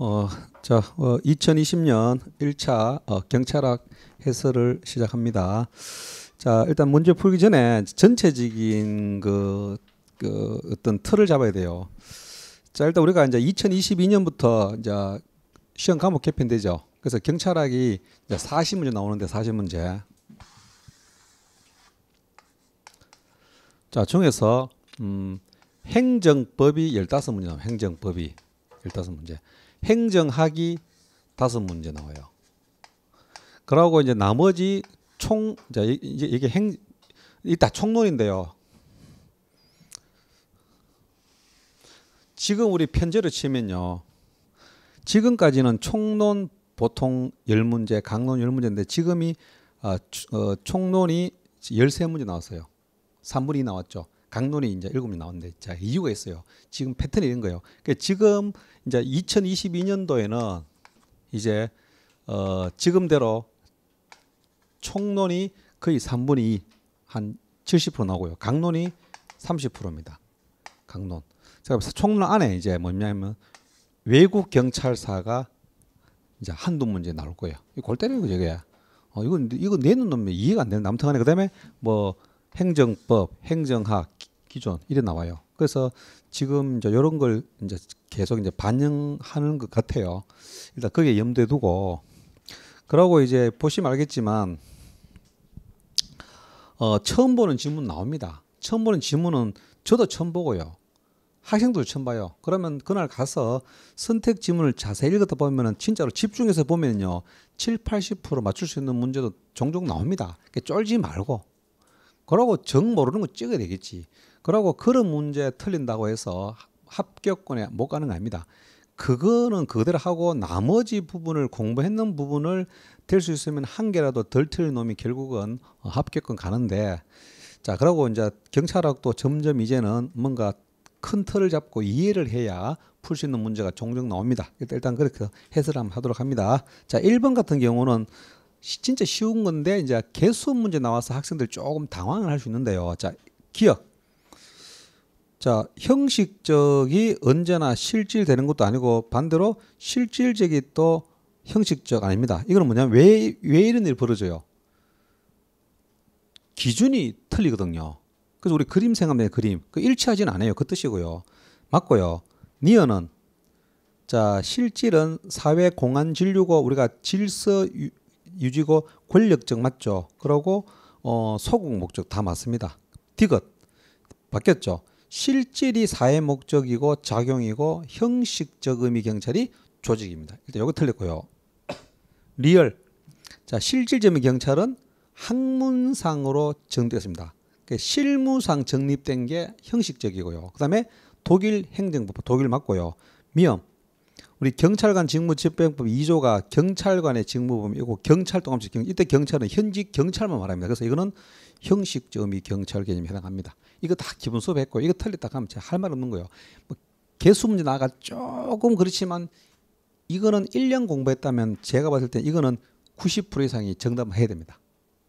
어, 자, 어, 2020년 1차 어, 경찰학 해설을 시작합니다. 자, 일단 문제 풀기 전에 전체적인 그, 그 어떤 틀을 잡아야 돼요. 자, 일단 우리가 이제 2022년부터 이제 시험 과목 개편되죠. 그래서 경찰학이 이제 40문제 나오는데 40문제. 자, 중에서 음, 행정법이 15문제 나와요. 행정법이 15문제. 행정학이 다섯 문제 나와요. 그러고 이제 나머지 총 이제 이게 행 이따 총론인데요. 지금 우리 편제로 치면요. 지금까지는 총론 보통 열문제 강론 열문제인데 지금이 아, 어, 총론이 열세 문제 나왔어요. 3분의 나왔죠. 강론이 이제 일곱 명 나왔는데 자 이유가 있어요. 지금 패턴이 이런 거예요. 그러니까 지금 이제 2022년도에는 이제 어 지금대로 총론이 거의 3분의 2, 한70% 나오고요. 강론이 30%입니다. 강론. 제가 총론 안에 이제 뭐냐면 외국 경찰사가 이제 한두 문제 나올 거예요. 이골 때리고저게 어, 이건 이거 내는 놈이 이해가 안 되는 남태간에 그다음에 뭐 행정법, 행정학, 기존 이래 나와요. 그래서 지금 이제 이런 걸 이제 계속 이제 반영하는 것 같아요. 일단 그게 염두에 두고 그러고 이제 보시면 알겠지만 어, 처음 보는 지문 나옵니다. 처음 보는 지문은 저도 처음 보고요. 학생들 처음 봐요. 그러면 그날 가서 선택 지문을 자세히 읽다 보면은 진짜로 집중해서 보면요. 7, 80% 맞출 수 있는 문제도 종종 나옵니다. 쫄지 말고 그러고 정 모르는 거 찍어야 되겠지. 그러고 그런 문제 틀린다고 해서 합격권에 못 가는 거 아닙니다. 그거는 그대로 하고 나머지 부분을 공부했는 부분을 될 수 있으면 한 개라도 덜 틀린 놈이 결국은 합격권 가는데 자 그러고 이제 경찰학도 점점 이제는 뭔가 큰 틀을 잡고 이해를 해야 풀 수 있는 문제가 종종 나옵니다. 일단 그렇게 해설을 한번 하도록 합니다. 자, 1번 같은 경우는 진짜 쉬운 건데 이제 개수 문제 나와서 학생들 조금 당황을 할 수 있는데요. 자, 기억. 자, 형식적이 언제나 실질되는 것도 아니고 반대로 실질적이 또 형식적 아닙니다. 이거는 뭐냐면 왜, 왜 이런 일이 벌어져요? 기준이 틀리거든요. 그래서 우리 그림 생각하면 그림. 그 일치하진 않아요. 그 뜻이고요. 맞고요. 니어는 자, 실질은 사회 공안 진료고 우리가 질서 유지고 권력적 맞죠. 그러고 어, 소극 목적 다 맞습니다. 디귿 바뀌었죠. 실질이 사회 목적이고 작용이고 형식적 의미 경찰이 조직입니다. 일단 이거 틀렸고요. 리얼 자 실질적 의미 경찰은 학문상으로 정되었습니다. 그러니까 실무상 정립된 게 형식적이고요. 그 다음에 독일 행정법 독일 맞고요. 미엄 우리 경찰관 직무집행법 2조가 경찰관의 직무범이고 경찰 도 감시 경 이때 경찰은 현직 경찰만 말합니다. 그래서 이거는 형식점이 경찰 개념에 해당합니다. 이거 다 기본 수업했고 이거 틀렸다 하면 제가 할 말 없는 거예요. 뭐 개수 문제 나가 조금 그렇지만 이거는 1년 공부했다면 제가 봤을 때 이거는 90% 이상이 정답을 해야 됩니다.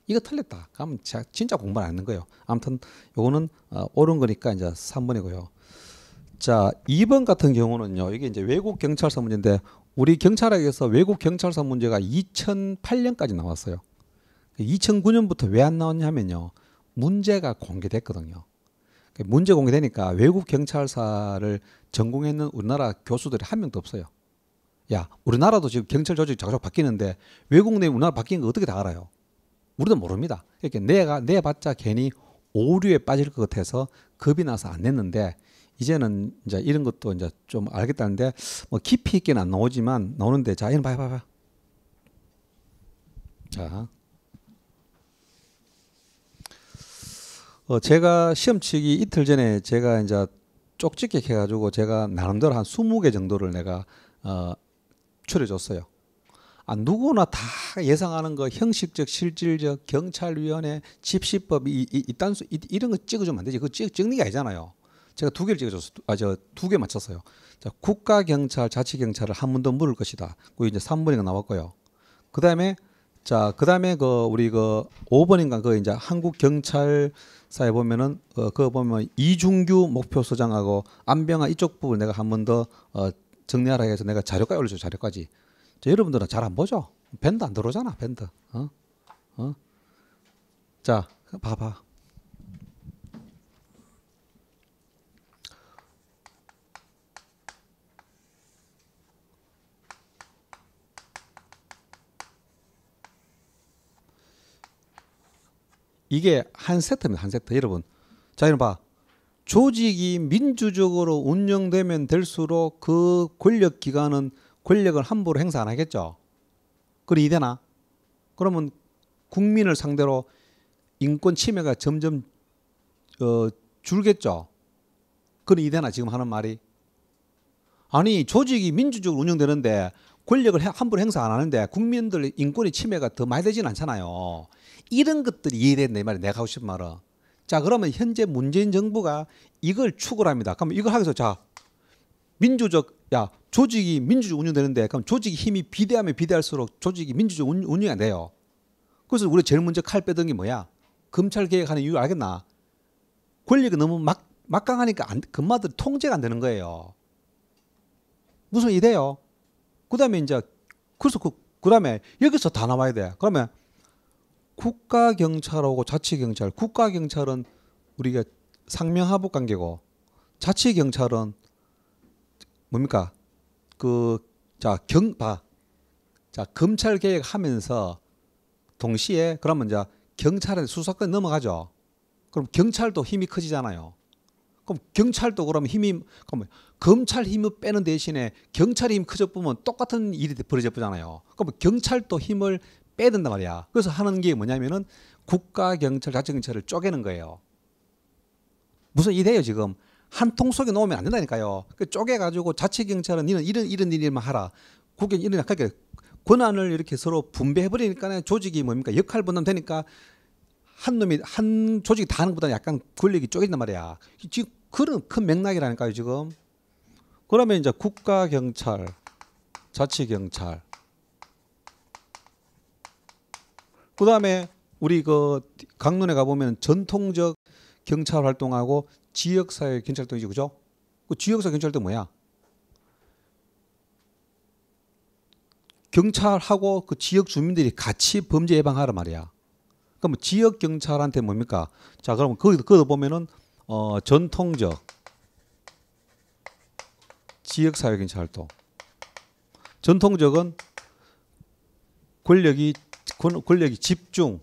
이거 틀렸다. 하면 제가 진짜 공부 안 하는 거예요. 아무튼 요거는 어, 옳은 거니까 이제 3번이고요. 자, 2번 같은 경우는요. 이게 이제 외국 경찰서 문제인데 우리 경찰학에서 외국 경찰서 문제가 2008년까지 나왔어요. 2009년부터 왜 안 나왔냐면요. 문제가 공개됐거든요. 그러니까 문제 공개되니까 외국 경찰사를 전공했는 우리나라 교수들이 한 명도 없어요. 야, 우리나라도 지금 경찰 조직이 자꾸 바뀌는데 외국 내 우리나라 바뀐는거 어떻게 다 알아요? 우리도 모릅니다. 이렇게 그러니까 내가 내봤자 괜히 오류에 빠질 것 같아서 겁이 나서 안 냈는데 이제는 이제 이런 것도 이제 좀 알겠다는데 뭐 깊이 있게는 안 나오지만 나오는데 자 이런 봐요 봐자 어, 제가 시험 치기 이틀 전에 제가 이제 쪽집게 해가지고 제가 나름대로 한 20개 정도를 내가 어, 추려줬어요. 아, 누구나 다 예상하는 거 형식적, 실질적, 경찰위원회, 집시법 이, 이, 이딴 수, 이, 런거 찍어주면 안 되지. 그거 찍, 찍는 게 아니잖아요. 제가 두 개를 찍어줬어요. 아, 저두개 맞췄어요. 자, 국가 경찰, 자치 경찰을 한 번 더 물을 것이다. 그 이제 3번인가 나왔고요. 그다음에 자, 그다음에 그 우리 그 5번인가 그 이제 한국 경찰사에 보면은 어, 그 보면 이중규 목표 소장하고 안병아 이쪽 부분 내가 한 번더 어, 정리하라 해서 내가 자료까지 올려줘 자료까지. 자, 여러분들은 잘 안 보죠? 밴드 안 들어오잖아, 밴드. 어? 어? 자, 봐봐. 이게 한 세트입니다. 한 세트. 여러분. 자, 여러분 봐. 조직이 민주적으로 운영되면 될수록 그 권력 기관은 권력을 함부로 행사 안 하겠죠. 그래 이되나? 그러면 국민을 상대로 인권 침해가 점점 어, 줄겠죠. 그래 이되나 지금 하는 말이? 아니 조직이 민주적으로 운영되는데 권력을 함부로 행사 안 하는데 국민들 인권의 침해가 더 많이 되진 않잖아요. 이런 것들이 이해된다 말이 내가 하고 싶은 말은. 자 그러면 현재 문재인 정부가 이걸 추구합니다. 그럼 이걸 하기 위해서 자 민주적 야 조직이 민주적 운영되는데 그럼 조직이 힘이 비대하면 비대할수록 조직이 민주적 운영이 안 돼요. 그래서 우리 제일 먼저 칼 빼던 게 뭐야? 검찰 개혁하는 이유 알겠나? 권력이 너무 막 막강하니까 안, 금마들 통제가 안 되는 거예요. 무슨 이래요? 그다음에 이제 그래서 그 그다음에 여기서 다 나와야 돼. 그러면 국가 경찰하고 자치 경찰. 국가 경찰은 우리가 상명하복 관계고 자치 경찰은 뭡니까? 그 자 경봐 자 검찰 개혁하면서 동시에 그러면 이제 경찰은 수사권 넘어가죠. 그럼 경찰도 힘이 커지잖아요. 그럼 경찰도 그럼 힘이 그럼 검찰 힘을 빼는 대신에 경찰 힘 커져 보면 똑같은 일이 벌어져 보잖아요. 그럼 경찰도 힘을 빼야 된단 말이야. 그래서 하는 게 뭐냐면은 국가경찰, 자치경찰을 쪼개는 거예요. 무슨 일이에요, 지금? 한 통 속에 넣으면 안 된다니까요. 그 쪼개가지고 자치경찰은 니는 이런, 이런 일만 하라. 국경 이런, 약러니 권한을 이렇게 서로 분배해버리니까 조직이 뭡니까? 역할 분담 되니까 한 놈이, 한 조직이 다 하는 것보다 약간 권력이 쪼갠단 개 말이야. 지금 그런 큰 맥락이라니까요, 지금. 그러면 이제 국가경찰, 자치경찰, 그다음에 우리 그 강론에 가보면 전통적 경찰 활동하고 지역사회 경찰동이지 활 그죠? 그 지역사 회경찰 활동 뭐야? 경찰하고 그 지역 주민들이 같이 범죄 예방하란 말이야. 그럼 지역 경찰한테 뭡니까? 자, 그러면 그, 거기서 거기 보면은 어, 전통적 지역 사회 경찰 활동. 전통적은 권력이 권, 권력이 집중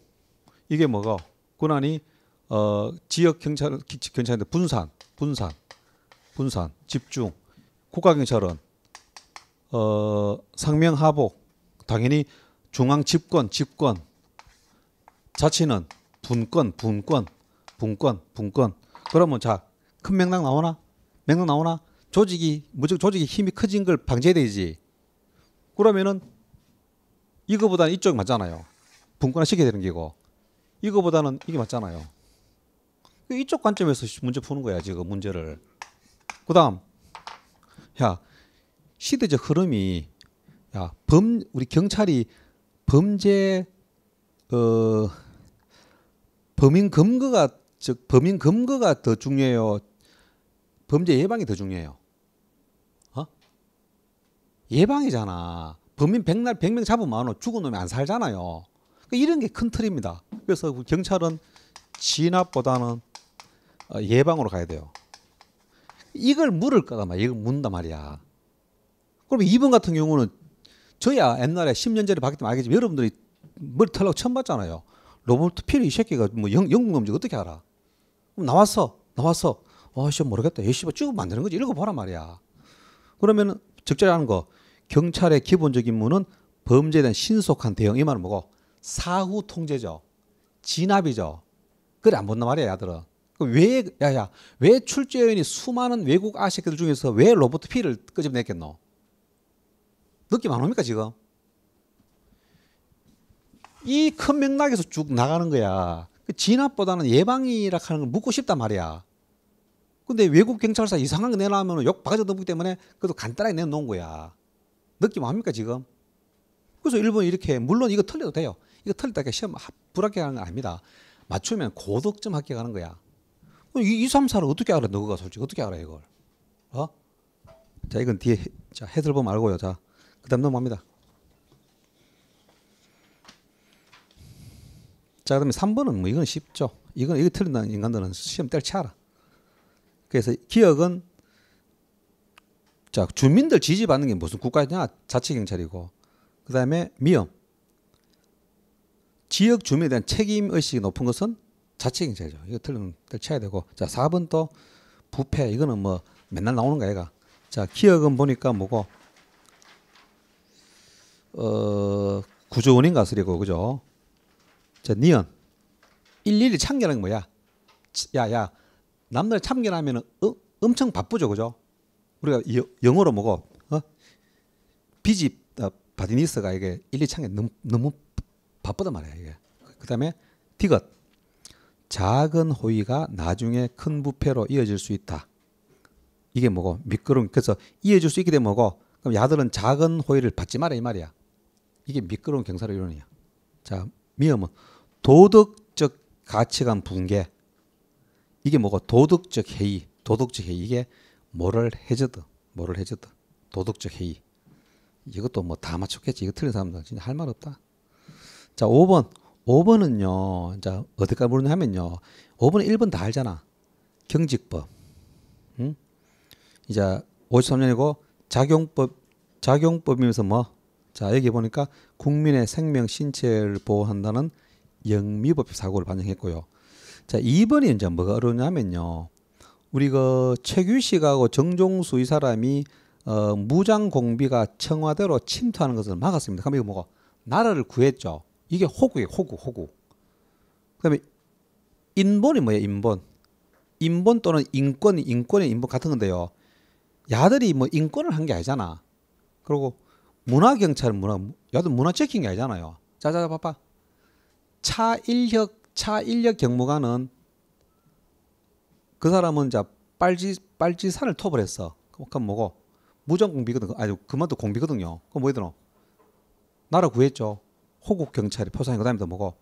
이게 뭐가 권한이 어, 지역 경찰 경찰인데 분산 분산 분산 집중 국가 경찰은 어, 상명 하복 당연히 중앙 집권 집권 자치는 분권 분권 분권 분권 그러면 자큰 맥락 나오나 맥락 나오나 조직이 무조 조직이 힘이 커진 걸 방제되지 그러면은 이거보다는 이쪽이 맞잖아요. 분권화 시켜야 되는 게고 이거보다는 이게 맞잖아요. 그 이쪽 관점에서 문제 푸는 거야 지금 문제를. 그다음 야 시대적 흐름이 야범 우리 경찰이 범죄 어 범인 검거가 즉 범인 검거가 더 중요해요. 범죄 예방이 더 중요해요. 어? 예방이잖아. 범인 백날 백명 잡으면 죽은 놈이 안 살잖아요. 그러니까 이런 게 큰 틀입니다. 그래서 그 경찰은 진압보다는 어, 예방으로 가야 돼요. 이걸 물을 거다 말이야. 이걸 문다 말이야. 그럼 이분 같은 경우는 저야 옛날에 10년 전에 봤기 때문에 알겠지만 여러분들이 머리 털라고 처음 봤잖아요. 로버트 필이 이 새끼가 뭐 영, 국 놈인지 어떻게 알아? 나왔어. 나왔어. 아씨 모르겠다. 예씨가 쭉 만드는 거지. 읽어보란 말이야. 그러면 적절한 거 경찰의 기본적 임무는 범죄에 대한 신속한 대응 이 말은 뭐고 사후 통제죠. 진압이죠. 그래 안 본단 말이야 야들아왜 야야 왜 출제 요인이 수많은 외국 아시아들 중에서 왜 로버트 피를 끄집내겠노 느낌 안 옵니까 지금? 이 큰 맥락에서 쭉 나가는 거야. 그 진압보다는 예방이라 하는 걸 묻고 싶단 말이야. 근데 외국 경찰서 이상한 거 내놔하면 욕 바가지 넘기 때문에 그래도 간단하게 내놓은 거야. 느낌 합니까 지금? 그래서 일본이 이렇게 물론 이거 틀려도 돼요. 이거 틀렸다가 시험 불합격하는 거 아닙니다. 맞추면 고득점 합격하는 거야. 이 2, 3, 4를 어떻게 알아 너가 솔직히 어떻게 알아 이걸? 어? 자 이건 뒤에 자 해설 보면 알고요. 자 그다음 넘어갑니다. 자 그다음에 3번은 뭐 이건 쉽죠. 이건 이거 틀린 인간들은 시험 때를 치아 그래서 기억은 자 주민들 지지받는 게 무슨 국가냐 자치경찰이고 그 다음에 미엄 지역 주민에 대한 책임 의식이 높은 것은 자치경찰이죠. 이거 틀리면 쳐야 되고 자 4번 또 부패 이거는 뭐 맨날 나오는 거 얘가 자 기억은 보니까 뭐고 어 구조원인 가수리고 그죠? 자 니언 일일이 참견하는 뭐야? 야야 남들 참견하면 은 어, 엄청 바쁘죠 그죠? 우리가 영어로 뭐고 어? 비집 어, 바디니스가 이게 1, 2창에 너무, 너무 바쁘단 말이야 이게. 그다음에 디귿 작은 호의가 나중에 큰 부패로 이어질 수 있다. 이게 뭐고 미끄럼 그래서 이어질 수 있게 되면 뭐고 그럼 야들은 작은 호의를 받지 마라 이 말이야. 이게 미끄럼경사를 이론이야. 자 미음은 도덕적 가치관 붕괴. 이게 뭐고 도덕적 해이, 도덕적 해이 이게 모럴 해저드, 모럴 해저드, 도덕적 해이. 이것도 뭐 다 맞췄겠지. 이거 틀린 사람들 진짜 할 말 없다. 자, 5번. 5번은요. 자, 어디까지 모르냐 하면요. 5번은 1번 다 알잖아. 경직법. 응? 이제 53년이고 작용법 작용법이면서 뭐? 자, 여기 보니까 국민의 생명 신체를 보호한다는 영미법 사고를 반영했고요. 자, 2번이 이제 뭐가 어려우냐면요. 우리 그 최규식하고 정종수 이 사람이 어, 무장 공비가 청와대로 침투하는 것을 막았습니다. 그럼 이거 뭐가 나라를 구했죠. 이게 호구예요. 호구, 호구. 그다음에 인본이 뭐예요? 인본. 인본 또는 인권, 인권의 인본 같은 건데요. 야들이 뭐 인권을 한 게 아니잖아. 그리고 문화 경찰 문화 야들 문화 지킨 게 아니잖아요. 자자 봐봐. 차일혁 차일혁 경무관은 그 사람은 이제 빨지 빨지 산을 톱을 했어. 그럼 뭐고 무전 공비거든. 아니 그만도 공비거든요. 그럼 뭐이더노 나라 구했죠. 호국 경찰이 포상이 그다음에 또 뭐고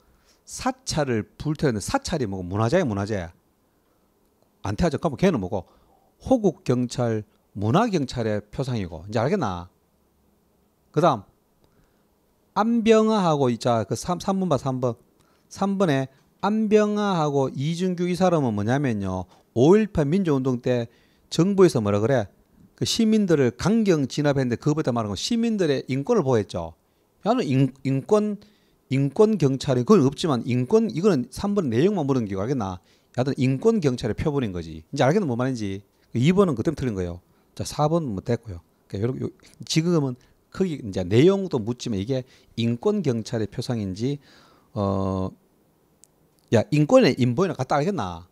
사찰을 불태웠는데 사찰이 뭐고 문화재야 문화재. 안태하죠. 그럼 걔는 뭐고 호국 경찰 문화 경찰의 표상이고 이제 알겠나? 그다음 안병아하고 이자 그 3, 3번 봐 3번 3번에 안병아하고 이준규 이 사람은 뭐냐면요 5.18 민주운동 때 정부에서 뭐라 그래? 그 시민들을 강경 진압했는데 그것보다 말한 건 시민들의 인권을 보호했죠. 나는 인, 인권 인권 경찰이 그건 없지만 인권 이거는 3번 내용만 물은 게 알겠나? 야든 인권 경찰의 표본인 거지. 이제 알겠는 뭐 말인지. 2번은 그때문 틀린 거예요. 자, 4번 은뭐 됐고요. 그러니까 요렇 요, 지금은 크게 이제 내용도 묻지만 이게 인권 경찰의 표상인지 어야 인권의 인보이나 갖다 알겠나?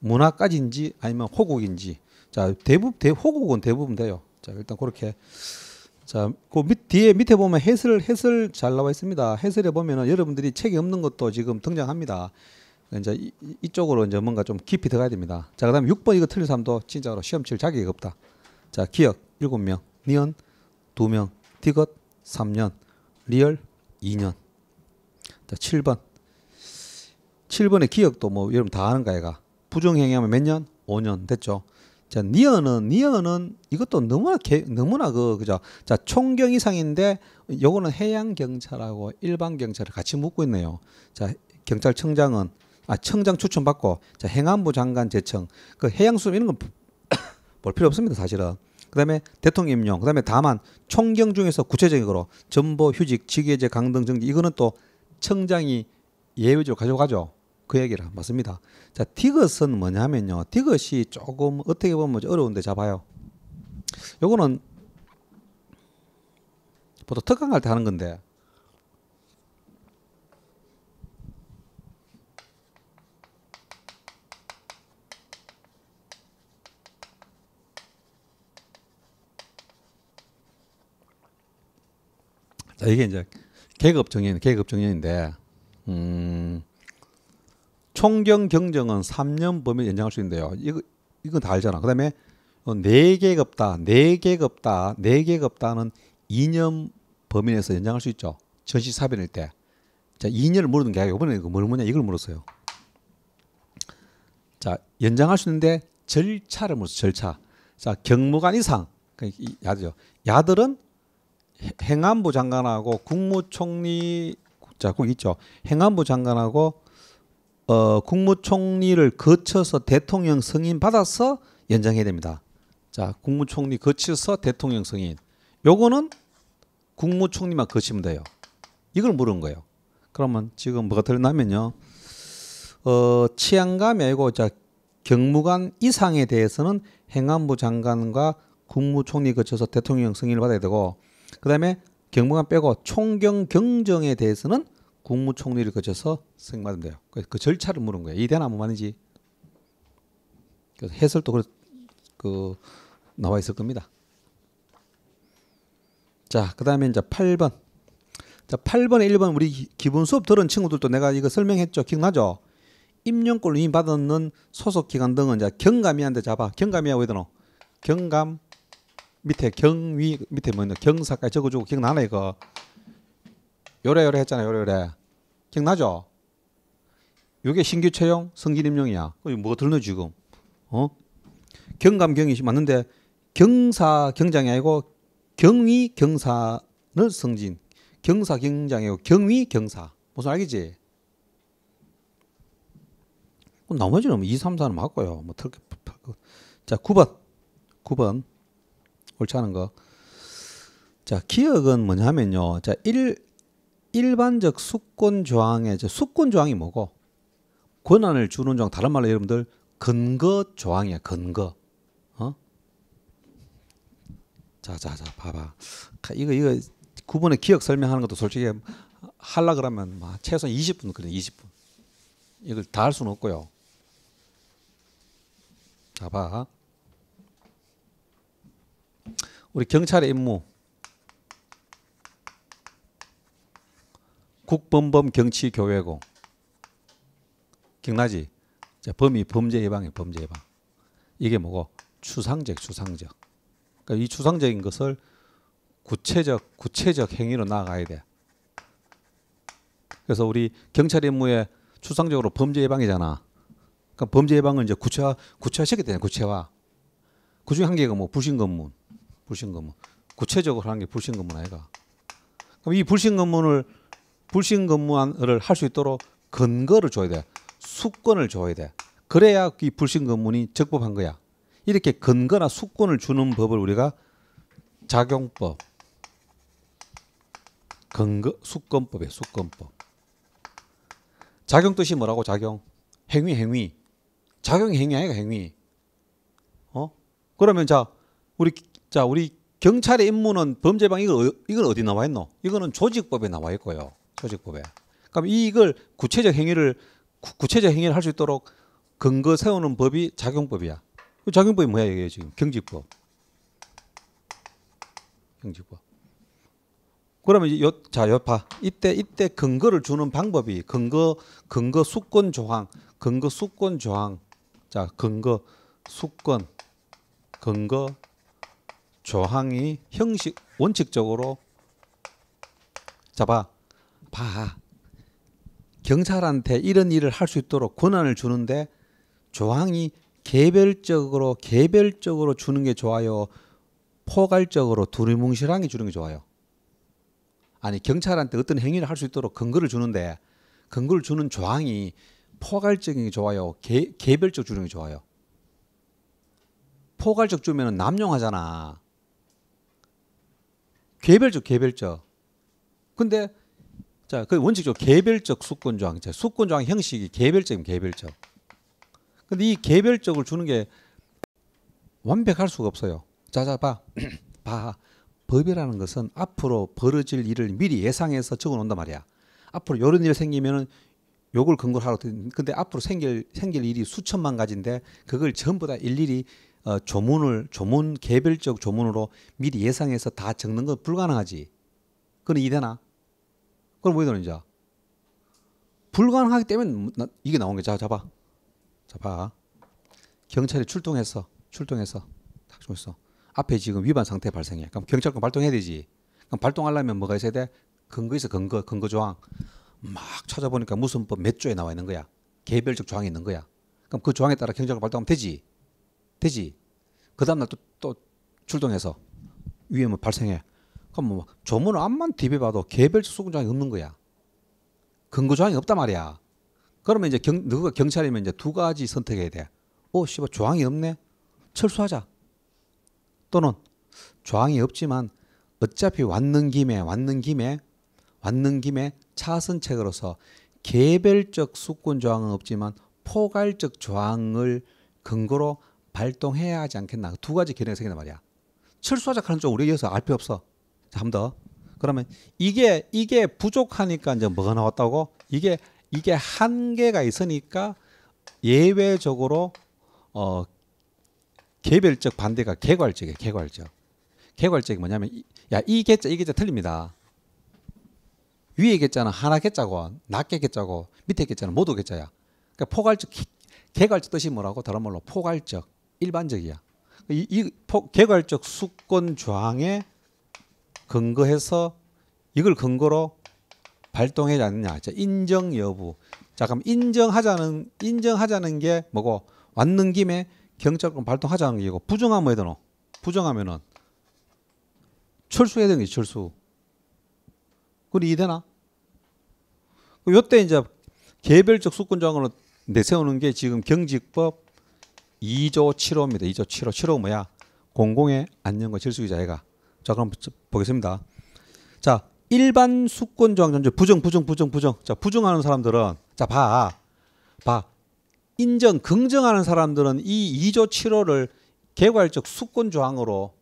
문화까지인지 아니면 호국인지 자대부 대, 호국은 대부분 돼요. 자 일단 그렇게 자그 밑, 뒤에 밑에 보면 해설 해설 잘 나와 있습니다. 해설에 보면은 여러분들이 책이 없는 것도 지금 등장합니다. 이제 이, 이쪽으로 이제 뭔가 좀 깊이 들어가야 됩니다. 자 그다음 6번 이거 틀린 사람도 진짜로 시험 칠 자격이 없다. 자 기억 7명, 니언 2명, 디귿 3년, 리얼 2년. 자 7번 7번의 기억도 뭐 여러분 다 아는 거야가. 부정행위하면 몇 년? 5년 됐죠. 자, 니어는 니어는 이것도 너무나 개, 너무나 그 그죠. 자, 총경 이상인데 요거는 해양 경찰하고 일반 경찰을 같이 묶고 있네요. 자, 경찰청장은 아 청장 추천받고 자 행안부 장관 제청 그 해양수업 이런 건 볼 필요 없습니다 사실은 그다음에 대통령 임용 그다음에 다만 총경 중에서 구체적으로 전보 휴직 직위제 강등 정지 이거는 또 청장이 예외적으로 가져가죠 그 얘기를 안 봤습니다. 자, 디귿은 뭐냐면요. 디귿이 조금 어떻게 보면 어려운데 잡아요. 요거는 보통 특강 할때 하는 건데 자, 이게 이제 계급 정년, 계급 정년인데, 음, 총경 경정은 3년 범위 연장할 수 있는데요. 이거 이건 다 알잖아. 그다음에 어, 네개 없다, 네개 없다, 네개 없다는 2년 범위 내에서 연장할 수 있죠. 전시 사변일 때. 자, 2년을 물었게 아니고 이번에 이거 뭘 뭐냐 이걸 물었어요. 자, 연장할 수 있는데 절차를 물었어. 절차. 자, 경무관 이상. 그러니까 야죠. 야들은 행안부 장관하고 국무총리 자, 거기 있죠. 행안부 장관하고 어, 국무총리를 거쳐서 대통령 승인 받아서 연장해야 됩니다. 자, 국무총리 거쳐서 대통령 승인. 요거는 국무총리만 거치면 돼요. 이걸 물은 거예요. 그러면 지금 뭐가 드러나면요. 어, 치안감이 고 자, 경무관 이상에 대해서는 행안부 장관과 국무총리 거쳐서 대통령 승인을 받아야 되고 그다음에 경무관 빼고 총경 경정에 대해서는 국무총리를 거쳐서 승인받으면 요 그, 그 절차를 물은 거예요. 이대나 무 말인지 그래서 해설도 그, 그 나와 있을 겁니다. 자, 그 다음에 이제 8번. 자, 8번에 1번 우리 기본 수업 들은 친구들도 내가 이거 설명했죠. 기억나죠? 임용권을 이미 받는 소속 기관 등은 이제 경감이한테 잡아. 경감위하고 해야 경감 밑에 경위 밑에 뭐냐 경사까지 적어주고 기억나나 이거 요래요래 했잖아 요 요래요래 기억나죠? 이게 신규 채용 성기 임용이야. 뭐 들노 지금? 어? 경감경이 맞는데 경사 경장이 아니고 경위 경사를 성진. 경사 경장이고 경위 경사. 무슨 알겠지? 뭐 나머지는 2, 3, 4는 맞고요. 뭐 털게 그, 그. 자, 9번. 9번. 옳지 않은 거. 자, 기억은 뭐냐면요. 자, 1 일반적 수권 조항의 수권 조항이 뭐고 권한을 주는 조항 다른 말로 여러분들 근거 조항이야 근거 어 자자자 봐봐 이거 이거 구분의 기억 설명하는 것도 솔직히 할라 그러면 막최소 20분 그래 20분 이걸 다 할 수는 없고요 자봐 우리 경찰의 임무 국범범 경치교회고 기억나지? 자, 범위 범죄 예방이 범죄 예방. 이게 뭐고? 추상적 추상적. 그러니까 이 추상적인 것을 구체적 구체적 행위로 나아가야 돼. 그래서 우리 경찰 임무에 추상적으로 범죄 예방이잖아. 그러니까 범죄 예방을 이제 구체화 구체화시키게 되네. 구체화. 그중에 한 개가 뭐 불신검문, 불신검문. 구체적으로 하는 게 불신검문 아이가. 그럼 이 불신검문을 불신 근무를 할수 있도록 근거를 줘야 돼. 수권을 줘야 돼. 그래야 이 불신 근무니 적법한 거야. 이렇게 근거나 수권을 주는 법을 우리가 작용법, 근거 수권법에 수권법. 작용 뜻이 뭐라고? 작용. 행위, 행위. 작용 행위 아니가 행위. 어? 그러면 자 우리 자 우리 경찰의 임무는 범죄방 이거 이건 어디 나와 있노? 이거는 조직법에 나와 있고요. 조직법에. 그럼 이걸 구체적 행위를 구체적 행위를 할 수 있도록 근거 세우는 법이 작용법이야. 작용법이 뭐야 이게 지금 경직법. 경직법. 그러면 이제 요, 자, 요 봐. 이때 이때 근거를 주는 방법이 근거 근거 수권 조항, 근거 수권 조항. 자, 근거 수권 근거 조항이 형식 원칙적으로 자 봐. 봐. 경찰한테 이런 일을 할 수 있도록 권한을 주는데 조항이 개별적으로 개별적으로 주는 게 좋아요. 포괄적으로 두리뭉실하게 주는 게 좋아요. 아니 경찰한테 어떤 행위를 할 수 있도록 근거를 주는데 근거를 주는 조항이 포괄적인 게 좋아요. 개, 개별적 주는 게 좋아요. 포괄적 주면 남용하잖아. 개별적 개별적. 근데 자, 그 원칙적으로 개별적 수권 조항. 자, 수권 조항 형식이 개별적인 개별적. 근데 이 개별적을 주는 게 완벽할 수가 없어요. 자, 자 봐. 봐. 법이라는 것은 앞으로 벌어질 일을 미리 예상해서 적어 놓는단 말이야. 앞으로 이런 일이 생기면은 요걸 근거로 하라고 근데 앞으로 생길 생길 일이 수천만 가지인데 그걸 전부 다 일일이 어, 조문을 조문 개별적 조문으로 미리 예상해서 다 적는 건 불가능하지. 그건 이해되나? 그럼 뭐에 되는 자? 불가능하기 때문에 이게 나온 거야. 자, 잡아. 잡아. 경찰이 출동했어출동했서딱 줬어. 앞에 지금 위반 상태 발생해. 그럼 경찰권 발동해야 되지. 그럼 발동하려면 뭐가 있어야 돼? 근거 있어. 근거 근거 조항. 막 찾아보니까 무슨 법 몇 조에 나와 있는 거야. 개별적 조항이 있는 거야. 그럼 그 조항에 따라 경찰권 발동하면 되지. 되지. 그 다음날 또, 또 출동해서 위험은 발생해. 그럼 뭐 조문 안만 디벼봐도 개별적 소송장이 없는 거야. 근거 조항이 없단 말이야. 그러면 이제 경, 누가 경찰이면 이제 두 가지 선택해야 돼. 어, 씨발 조항이 없네. 철수하자. 또는 조항이 없지만 어차피 왔는 김에 왔는 김에 왔는 김에 차선책으로서 개별적 수권 조항은 없지만 포괄적 조항을 근거로 발동해야 하지 않겠나. 두 가지 개념이 생긴단 말이야. 철수하자 하는 쪽 우리 여기서 알 필요 없어. 한 더. 그러면 이게 이게 부족하니까 이제 뭐가 나왔다고? 이게 이게 한계가 있으니까 예외적으로 어 개별적 반대가 개괄적이 개괄적. 개괄적이 뭐냐면 야이 개자 이 개자 틀립니다. 위에 개자는 하나 개자고 낮게 개자고 밑에 개자는 모두 개자야. 그러니까 포괄적 개괄적 뜻이 뭐라고 다른 말로 포괄적 일반적이야. 이, 이 포, 개괄적 수권 조항에 근거해서 이걸 근거로 발동해야 하느냐. 자, 인정 여부. 자, 그럼 인정하자는 인정하자는 게 뭐고 왔는 김에 경찰권 발동하자는 게고 부정하면 뭐 해야 되노? 부정하면은 철수해야 되는 거지, 철수. 그리 이해되나? 요 때 이제 개별적 수권조으로 내세우는 게 지금 경직법 2조 7호입니다. 2조 7호. 7호 뭐야? 공공의 안녕과 질수기자애가 자, 그럼 보겠습니다. 자, 일반 수권 저항 전제 부정 부정 부정 부정. 자, 부정하는 사람들은 자, 봐. 봐. 인정 긍정하는 사람들은 이 2조 7호를 개괄적 수권 조항으로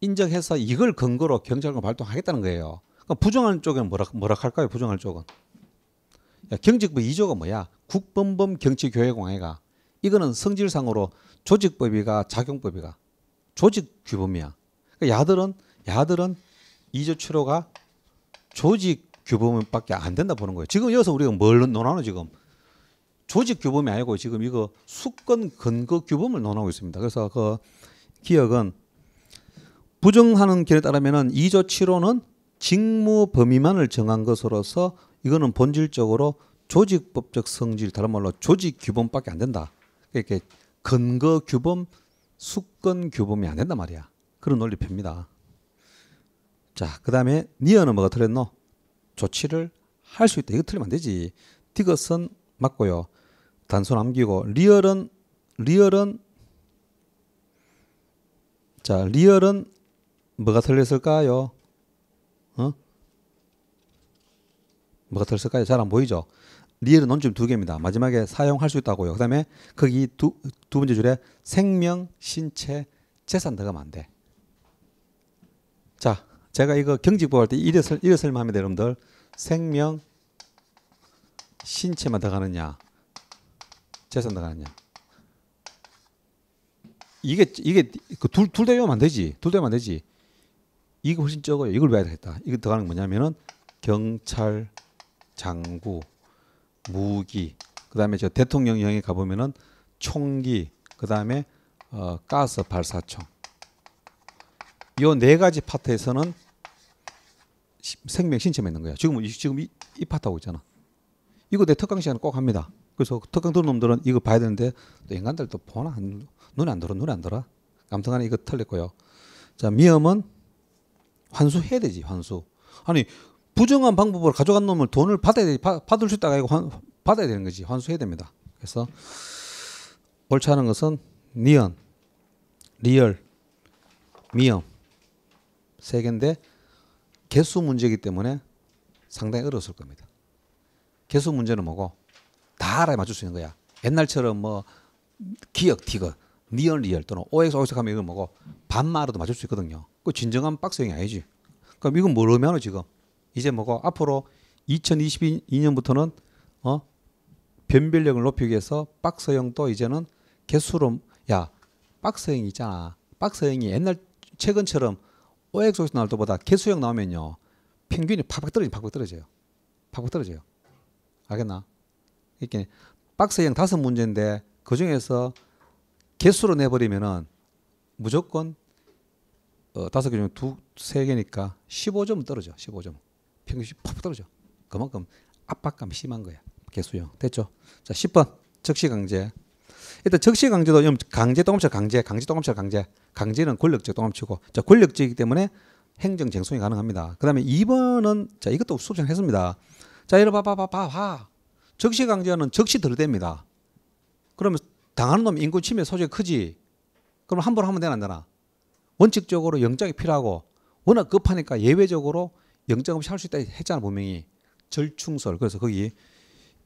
인정해서 이걸 근거로 경찰권 발동하겠다는 거예요. 그럼 부정하는 쪽은 뭐라 뭐라 할까요? 부정하는 쪽은 야, 경직부 2조가 뭐야? 국범범 경치교회공해가 이거는 성질상으로 조직법이가 작용법이가 조직 규범이야. 그러니까 야들은 야들은 이조 추로가 조직 규범밖에 안 된다 보는 거예요. 지금 여기서 우리가 뭘 논하노 지금? 조직 규범이 아니고 지금 이거 수권 근거 규범을 논하고 있습니다. 그래서 그 기억은 부정하는 길에 따르면은 2조 7호는 직무 범위만을 정한 것으로서 이거는 본질적으로 조직법적 성질 다른 말로 조직 규범밖에 안 된다. 이렇게 근거 규범, 수권 규범이 안 된단 말이야. 그런 논리표입니다. 자, 그 다음에 니어는 뭐가 틀렸노? 조치를 할 수 있다. 이거 틀리면 안 되지. 디귿은 맞고요. 단수 남기고 리얼은 리얼은 자 리얼은 뭐가 틀렸을까요? 어? 뭐가 틀렸을까요? 잘 안 보이죠? 리얼은 논점 두 개입니다. 마지막에 사용할 수 있다고요. 그다음에 거기 두, 두 번째 줄에 생명, 신체, 재산 들어가면 안 돼. 자, 제가 이거 경직부 할때 이래서 이래서 마음에 여러분들 생명 신체만 들어가느냐 재산 들어가느냐 이게 이게 그 둘둘다 이러면 안 되지 둘다 이러면 안 되지 이거 훨씬 적어요 이걸 왜겠다 이거 들어가는 게 뭐냐면은 경찰 장구 무기 그 다음에 저 대통령령에 가보면은 총기 그 다음에 어, 가스 발사총 이네 가지 파트에서는 생명 신체만 있는 거야. 지금 지금 이, 이 파트 하고 있잖아. 이거 내 특강 시간꼭 합니다. 그래서 특강 들은 놈들은 이거 봐야 되는데 또 인간들 도 보나 안, 눈에 안 들어 눈에 안 들어. 아무튼간에 이거 틀렸고요. 자 미음은 환수해야 되지 환수. 아니 부정한 방법으로 가져간 놈을 돈을 받아야 되지 파, 받을 수 있다가 이거 환, 받아야 되는 거지 환수해야 됩니다. 그래서 옳지 않은 것은 니언, 리얼, 미음 세개인데 개수 문제이기 때문에 상당히 어려웠을 겁니다. 개수 문제는 뭐고 다 알아야 맞출 수 있는 거야. 옛날처럼 뭐 기억, 티거, 니얼, 리얼 또는 OX, OX 하면 이거 뭐고 반말로도 맞출 수 있거든요. 그 진정한 박스형이 아니지. 그럼 이건 뭘의면은 지금? 이제 뭐고 앞으로 2022년부터는 어? 변별력을 높이기 위해서 박스형도 이제는 개수로 야 박스형이 있잖아. 박스형이 옛날 최근처럼 어획 소식 나올 때보다 개수형 나오면요. 평균이 팍팍 떨어지, 팍팍 떨어져요. 팍팍 떨어져요. 알겠나? 이렇게 박스형 다섯 문제인데 그 중에서 개수로 내버리면은 무조건 어, 다섯 개 중에 두, 세 개니까 15점 떨어져. 15점. 평균이 팍팍 떨어져. 그만큼 압박감이 심한 거야. 개수형. 됐죠? 자, 10번. 적시강제. 일단 적시 강제도 강제 동업체 강제, 강제 동업체 강제, 강제는 권력적 동업체고 자, 권력적이기 때문에 행정 쟁송이 가능합니다. 그다음에 2번은 자, 이것도 수업시 했습니다. 자, 이러 봐봐 봐봐 봐. 적시 강제는 적시 들어댑니다. 그러면 당하는 놈인구 침해 소재 가 크지. 그럼 함부로 하면 되나 안 되나? 원칙적으로 영장이 필요하고 워낙 급하니까 예외적으로 영장 없이 할 수 있다 했잖아 분명히 절충설 그래서 거기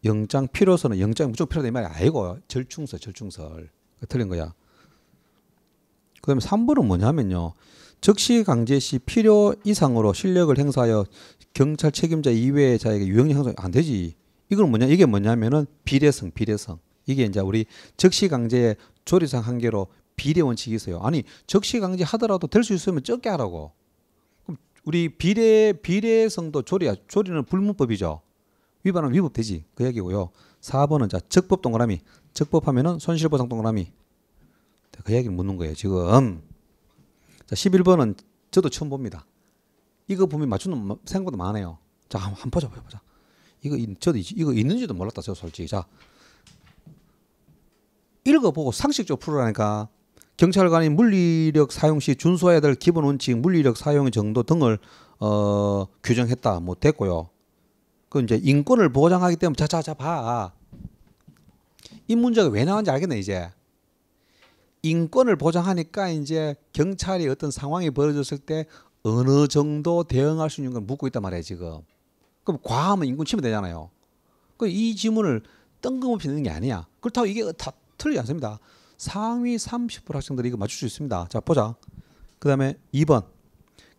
영장 필요서는 영장이 무조건 필요하다 이 말이 아니고 절충설 절충설 틀린 거야. 그 다음에 3번은 뭐냐면요. 즉시 강제 시 필요 이상으로 실력을 행사하여 경찰 책임자 이외의 자에게 유형형 이성사안 되지. 이건 뭐냐? 이게 뭐냐면은 비례성, 비례성. 이게 이제 우리 즉시 강제의 조리상 한계로 비례 원칙이 있어요. 아니, 즉시 강제 하더라도 될 수 있으면 적게 하라고. 그럼 우리 비례 비례성도 조리야. 조리는 불문법이죠. 위반은 위법되지 그 얘기고요. 4번은 자 적법 동그라미 적법하면은 손실보상 동그라미 그얘기 묻는 거예요 지금 자 11번은 저도 처음 봅니다. 이거 보면 맞추는 생각보다 많아요. 자 한번 보자 보자 이거 저도 이거 있는지도 몰랐다 저 솔직히 자 읽어보고 상식적으로 풀어라니까 경찰관이 물리력 사용 시 준수해야 될 기본 원칙 물리력 사용 의 정도 등을 어, 규정했다 뭐 됐고요 그 이제 인권을 보장하기 때문에 자자자 봐. 이 문제가 왜 나왔는지 알겠네 이제. 인권을 보장하니까 이제 경찰이 어떤 상황이 벌어졌을 때 어느 정도 대응할 수 있는 걸 묻고 있단 말이에 지금. 그럼 과하면 인권 침해되잖아요. 그 이 질문을 뜬금없이 내는 게 아니야. 그렇다고 이게 다 틀리지 않습니다. 상위 30% 학생들이 이거 맞출 수 있습니다. 자 보자. 그 다음에 2번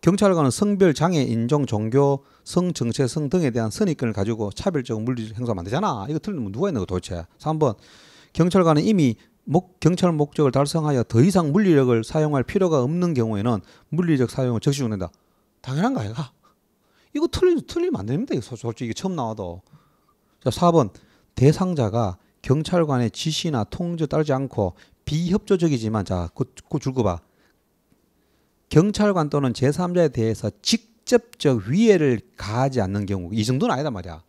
경찰관은 성별, 장애, 인종, 종교, 성 정체성 등에 대한 선입견을 가지고 차별적 물리적 행사하면 안 되잖아. 이거 틀리면 누가 있는 거 도대체. 3번 경찰관은 이미 목, 경찰 목적을 달성하여 더 이상 물리력을 사용할 필요가 없는 경우에는 물리적 사용을 적시준다. 당연한 거 아이가? 이거 틀리, 틀리면 안 됩니다. 이거 솔직히 처음 나와도. 자, 4번 대상자가 경찰관의 지시나 통제 따르지 않고 비협조적이지만 자, 그, 그 줄거 봐. 경찰관 또는 제3자에 대해서 직 직접적 위해를 가하지 않는 경우 이 정도는 아니다 말이야.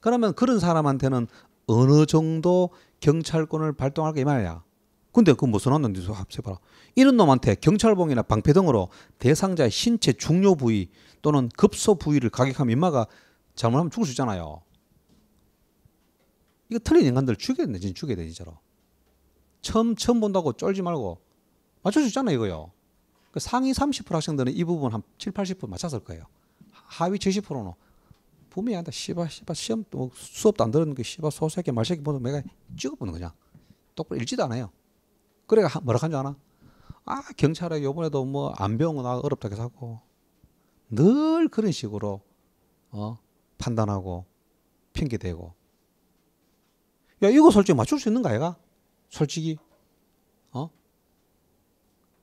그러면 그런 사람한테는 어느 정도 경찰권을 발동할까 이 말이야. 근데 그 무슨 한놈 니서 합세봐라. 이런 놈한테 경찰봉이나 방패 등으로 대상자의 신체 중요 부위 또는 급소 부위를 가격하면 인마가 잘못하면 죽을 수 있잖아요. 이거 틀린 인간들 죽여야 돼, 진짜 죽여야 돼, 진짜로. 처음, 처음 본다고 쫄지 말고 맞출 수 있잖아, 이거요. 그 상위 30% 학생들은 이 부분 한 7, 80% 맞췄을 거예요. 하위 70%는 분명히 한다. 씨발, 씨발, 시험, 뭐, 수업도 안 들었는데, 씨발, 소새끼, 말새끼 보면 내가 찍어보는 거냐. 똑바로 읽지도 않아요. 그래가 뭐라고 한줄 아나? 아, 경찰에 요번에도 뭐, 안병운 거나 아, 어렵다 해서 하고. 늘 그런 식으로, 어, 판단하고, 핑계대고. 야, 이거 솔직히 맞출 수 있는 거 아이가? 솔직히.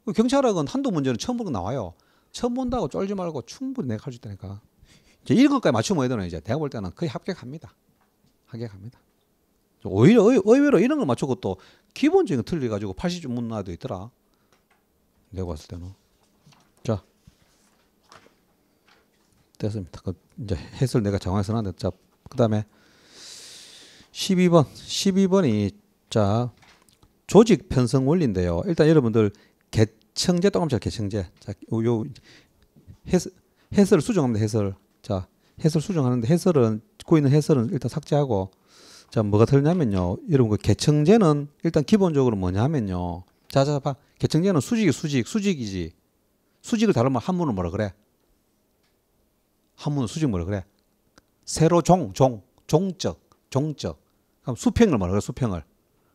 그 경찰학은 한도 문제는 처음 보고 나와요. 처음 본다고 쫄지 말고 충분히 내가 할 수 있다니까. 이제 일급까지 맞추면 야 되나 이제 대학 볼 때는 거의 합격합니다. 합격합니다. 오히려 의, 외로 이런 걸 맞추고 또 기본적인 틀려 가지고 80점 못 나도 있더라. 내가 봤을 때는. 자. 됐습니다. 그 이제 해설 내가 정해서 하는데 자, 그다음에 12번. 12번이 자, 조직 편성 원리인데요. 일단 여러분들 청재 동그라미 잡기 청재. 자, 요 해설 해설을 수정합니다. 해설. 자, 해설 수정하는데 해설은 듣고 있는 해설은 일단 삭제하고 자, 뭐가 틀리냐면요. 여러분 그 개청재는 일단 기본적으로 뭐냐면요. 자, 자, 봐. 개청재는 수직이 수직, 수직이지. 수직을 다루면 한문을 뭐라 그래? 한문은 수직 뭐라 그래? 세로 종, 종, 종적, 종적. 그럼 수평을 뭐라 그래? 수평을.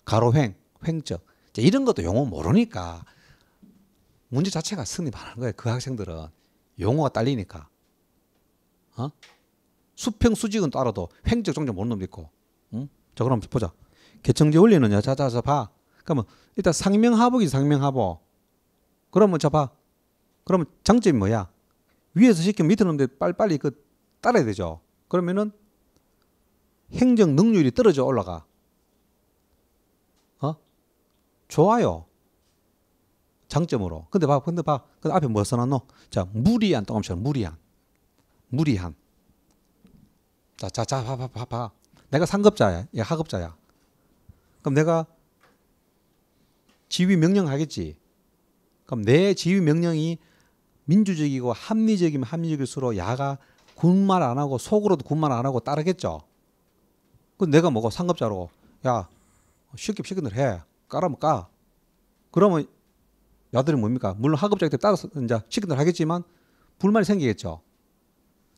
가로횡, 횡적. 자, 이런 것도 용어 모르니까 문제 자체가 성립하는 거예요. 그 학생들은 용어가 딸리니까. 어? 수평 수직은 따라도 횡적 정적 모르는 고 응? 자 그럼 보자. 개청제 원리는 자자자 봐. 그러면 일단 상명하복이 상명하복. 그러면 자 봐. 그러면 장점이 뭐야? 위에서 시키면 밑에 놈들 빨리빨리 그 따라야 되죠. 그러면은 행정 능률이 떨어져 올라가. 어? 좋아요. 장점으로. 근데 봐, 근데 봐. 그 앞에 뭐 써놨노? 자, 무리한 똥그라처럼 무리한. 무리한. 자, 자, 자, 봐, 봐, 봐, 봐. 내가 상급자야. 얘 하급자야. 그럼 내가 지휘 명령하겠지. 그럼 내 지휘 명령이 민주적이고 합리적이면 합리적일수록 야가 군말 안 하고 속으로도 군말 안 하고 따르겠죠. 그 내가 뭐고 상급자로 야 쉽게 시킨을 해 까라면 까. 그러면 여들은 뭡니까? 물론 학업자 때문에 따라서 이제 시킨들 하겠지만 불만이 생기겠죠.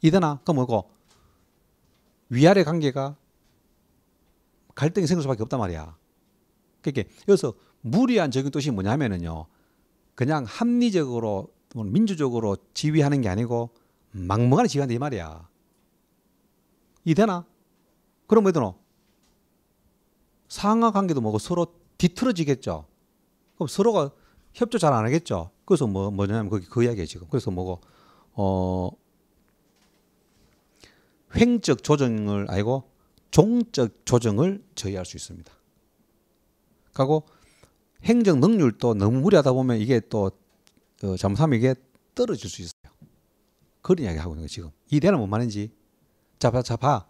이대나 그 뭐고 위아래 관계가 갈등이 생길 수밖에 없단 말이야. 그러니까 여기서 무리한 적용 뜻이 뭐냐면은요. 그냥 합리적으로 민주적으로 지휘하는 게 아니고 막무가내 지휘한다 이 말이야. 이대나? 그럼 왜 뭐 되노? 상하 관계도 뭐고 서로 뒤틀어지겠죠. 그럼 서로가 협조 잘 안 하겠죠. 그래서 뭐 뭐냐면 거기 그이야기 지금. 그래서 뭐고 어 횡적 조정을 아니고 종적 조정을 저해할 수 있습니다. 그리고 행정 능률도 너무 무리하다 보면 이게 또 어, 잘못 이게 떨어질 수 있어요. 그런 이야기 하고 있는 거 지금. 이해는뭔 말인지. 자봐 자봐.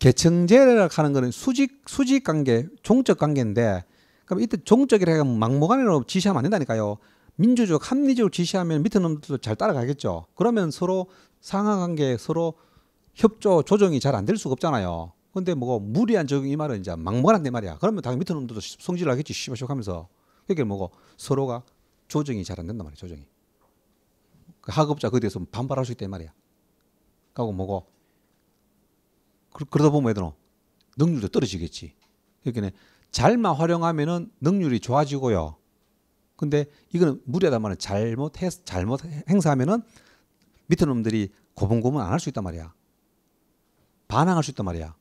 계층제라 하는 거는 수직 수직 관계, 종적 관계인데 그럼 이때 종적이라 하면 막무가내로 지시하면 안 된다니까요. 민주적 합리적으로 지시하면 밑에 놈들도 잘 따라가겠죠. 그러면 서로 상하관계 서로 협조 조정이 잘 안 될 수가 없잖아요. 근데 뭐 무리한 적용 이 말은 이제 막무가내 말이야. 그러면 당연히 밑에 놈들도 성질나겠지 씨발씨 하면서. 그러니 뭐고 서로가 조정이 잘 안 된단 말이야. 조정이. 그 학업자 거기에 대해서 반발할 수 있단 말이야. 하고 뭐고 그러다 보면 애들은 능률도 떨어지겠지. 그러니까 잘만 활용하면은 능률이 좋아지고요. 근데 이거는 무리하다면 잘못 해, 서 잘못 행사하면은 밑에 놈들이 고분고분 안 할 수 있단 말이야. 반항할 수 있단 말이야.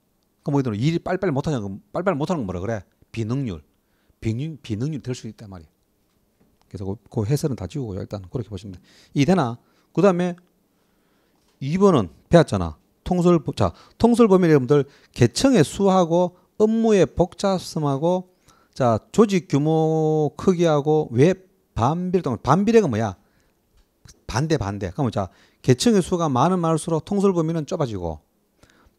그럼 뭐든 일이 빨빨 못하냐고 빨빨 리리 못하는 거 뭐라 그래? 비능률, 비능 비능률 될 수 있단 말이야. 그래서 그, 그 해설은 다 지우고요. 일단 그렇게 보시면 돼. 이 되나? 그 다음에 2번은 배웠잖아. 통솔, 자, 통솔 범위 여러분들 개청의 수하고 업무의 복잡성하고 자 조직 규모 크기하고 왜반비례 반비례가 뭐야? 반대 반대. 그러면 자 계층의 수가 많은 많을수록 통솔 범위는 좁아지고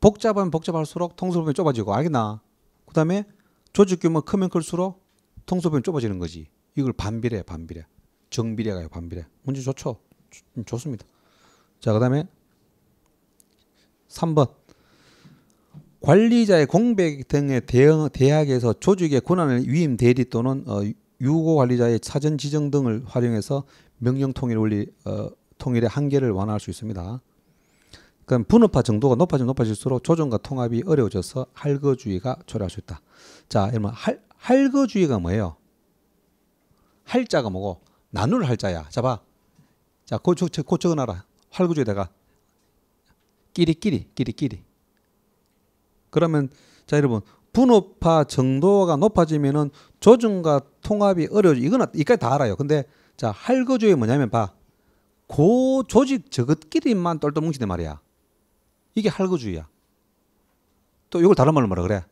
복잡하면 복잡할수록 통솔 범위 좁아지고 알겠나? 그다음에 조직 규모 크면 클수록 통솔 범위 좁아지는 거지. 이걸 반비례 반비례. 정비례가요 반비례. 문제 좋죠? 좋, 좋습니다. 자 그다음에 3번 관리자의 공백 등에 대응 대학에서 조직의 권한을 위임 대리 또는 어, 유고 관리자의 차전 지정 등을 활용해서 명령 통일 원리 어, 통일의 한계를 완화할 수 있습니다. 그럼 분업화 정도가 높아지면 높아질수록 조정과 통합이 어려워져서 할거주의가 초래할 수 있다. 자, 여러분 할 할거주의가 뭐예요? 할자가 뭐고 나눌 할자야. 잡아. 자, 고쳐 고쳐 놔라. 할거주의다가 끼리끼리 끼리끼리. 그러면 자 여러분 분업화 정도가 높아지면은 조정과 통합이 어려워. 지 이거는 이까지 다 알아요. 근데 자 할거조에 뭐냐면 봐. 고 조직 저것끼리만 똘똘 뭉치네 말이야. 이게 할거주의야. 또 이걸 다른 말로 뭐라 그래?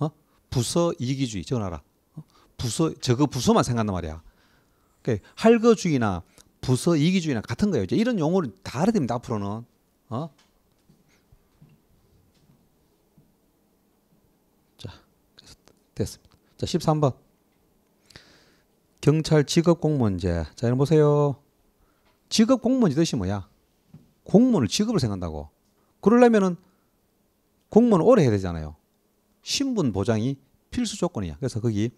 어? 부서 이기주의 적어놔라. 어? 부서 저거 부서만 생각한단 말이야. 그러니까 할거주의나 부서 이기주의나 같은 거예요. 이제 이런 용어를 다 알아야 됩니다. 앞으로는. 어? 됐습니다. 자, 13번. 경찰 직업 공무원제. 자, 여러 분 보세요. 직업 공무원이 뜻이 뭐야? 공무원을 직업을 생각한다고. 그러려면은 공무원 오래 해야 되잖아요. 신분 보장이 필수 조건이야. 그래서 거기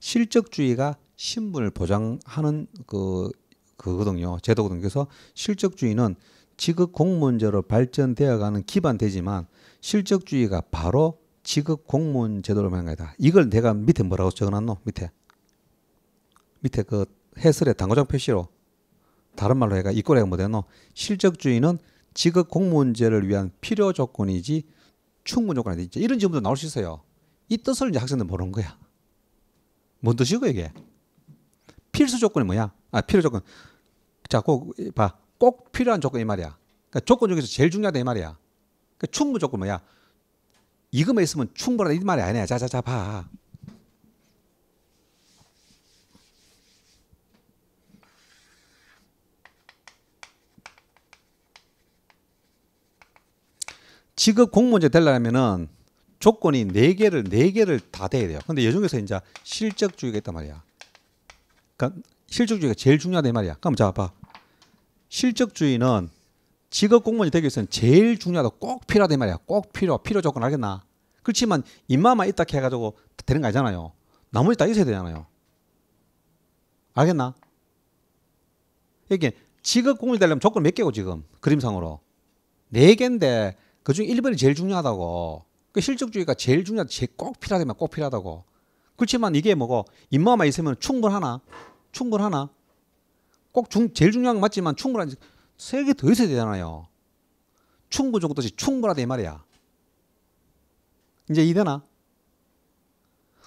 실적주의가 신분을 보장하는 그 그거든요. 제도거든요. 그래서 실적주의는 직업 공무원제로 발전되어가는 기반되지만 실적주의가 바로 직업 공무원 제도를 말하는 거다. 이걸 내가 밑에 뭐라고 적어놨노? 밑에. 밑에 그해설에 당구장 표시로 다른 말로 해가 이꼴해가 뭐되노? 실적주의는 직업 공무원제를 위한 필요 조건이지 충분 조건 이니지 이런 질문도 나올 수 있어요. 이 뜻을 이제 학생들 모르는 거야. 뭔 뜻이고 이게? 필수 조건이 뭐야? 아 필요 조건. 자, 꼭 봐. 꼭 필요한 조건 이 말이야. 그러니까 조건 중에서 제일 중요하다 이 말이야. 그러니까 충분 조건 뭐야? 이거만 있으면 충분하다 이 말이 아니야. 자자자 봐. 직업 공무원제 되려면은 조건이 네개를네개를다 돼야 돼요. 근데 여중에서 이제 실적주의가 있단 말이야. 그러니까 실적주의가 제일 중요하다 이 말이야. 그럼 자 봐. 실적주의는 직업 공무원이 되기 위해서는 제일 중요하다. 꼭필요하단 말이야. 꼭 필요. 필요 조건 알겠나? 그렇지만 입마만 있다 해가지고 되는 거 아니잖아요. 나머지 다 있어야 되잖아요. 알겠나? 이게 직업 공무원이 되려면 조건 몇 개고 지금 그림상으로 네 개인데 그중 에 1번이 제일 중요하다고. 그 실적주의가 제일 중요하다. 제일 꼭 필요하다면 꼭 필요하다고. 그렇지만 이게 뭐고 입마만 있으면 충분하나? 충분하나? 꼭 중, 제일 중요한 건 맞지만 충분한 세개더 있어야 되잖아요. 충분 좋은 뜻이 충분하다 이 말이야. 이제 이해되나?